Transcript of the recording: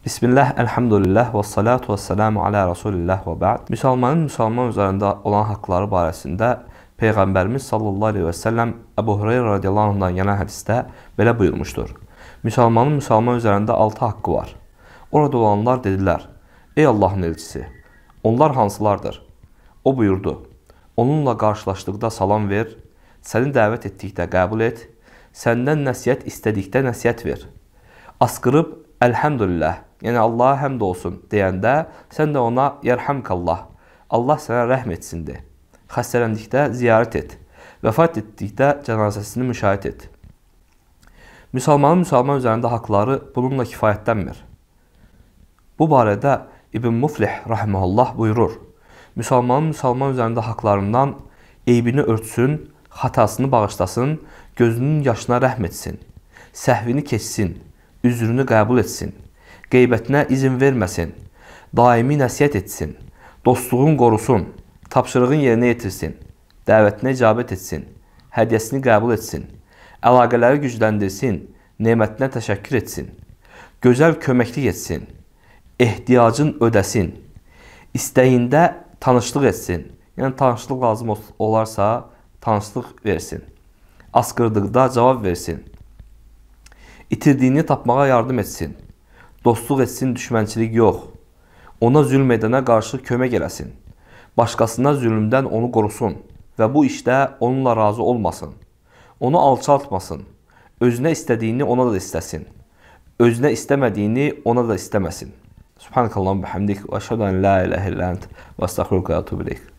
Bismillah, elhamdülillah və salatu və selamu alə Rasulillah və bə'd. Müsəlmanın müsəlman üzərində olan haqqları barəsində Peyğəmbərimiz sallallahu aleyhi və səlləm Əbu Hüreyra radiyallahu anhdan gələn hədisdə belə buyurmuşdur. Müsəlmanın müsəlman üzərində 6 haqqı var. Orada olanlar dedilər, Ey Allahın elçisi, onlar hansılardır? O buyurdu, onunla qarşılaşdıqda salam ver, səni dəvət etdikdə qəbul et, səndən nəsiyyət istədikdə nəsiyyət ver. Asqırıb, Əlhəmdülillah, yəni Allah həmd olsun deyəndə sən də ona yerhamkallah, Allah sənə rəhm etsin de. Xəstələndikdə ziyarət et. Vəfat etdikdə cənazəsini müşahidə et. Müsəlmanın müsəlman üzərində haqqları bununla kifayətlənmir. Bu barədə İbn Muflih rahmehullah buyurur. Müsəlmanın müsəlman üzərində haqqlarından eybini örtsün, xatasını bağışlasın, gözünün yaşına rəhm etsin, səhvini keçsin, üzrünü qəbul etsin.'' qeybətinə izin verməsin, daimi nəsiyyət etsin, dostluğun qorusun, tapşırığın yerinə yetirsin, dəvətinə icabət etsin, hədiyyəsini qəbul etsin, əlaqələri gücləndirsin, nemətinə təşəkkür etsin, gözəl köməklik etsin, ehtiyacın ödəsin, istəyində tanışlıq etsin, yəni tanışlıq lazım olarsa tanışlıq versin, asqırdıqda cavab versin, itirdiyini tapmağa yardım etsin, Dostluq etsin, düşmənçilik yox. Ona zülm edənə qarşı kömək eləsin. Başqasına zülmdən onu qorusun və bu işdə onunla razı olmasın. Onu alçaltmasın. Özünə istədiyini ona da istəsin. Özünə istəmədiyini ona da istəməsin. Subhanakallahumma bihamdik və əşhadu an la ilaha illa ent və əstəğfiruka və etûbü ileyk.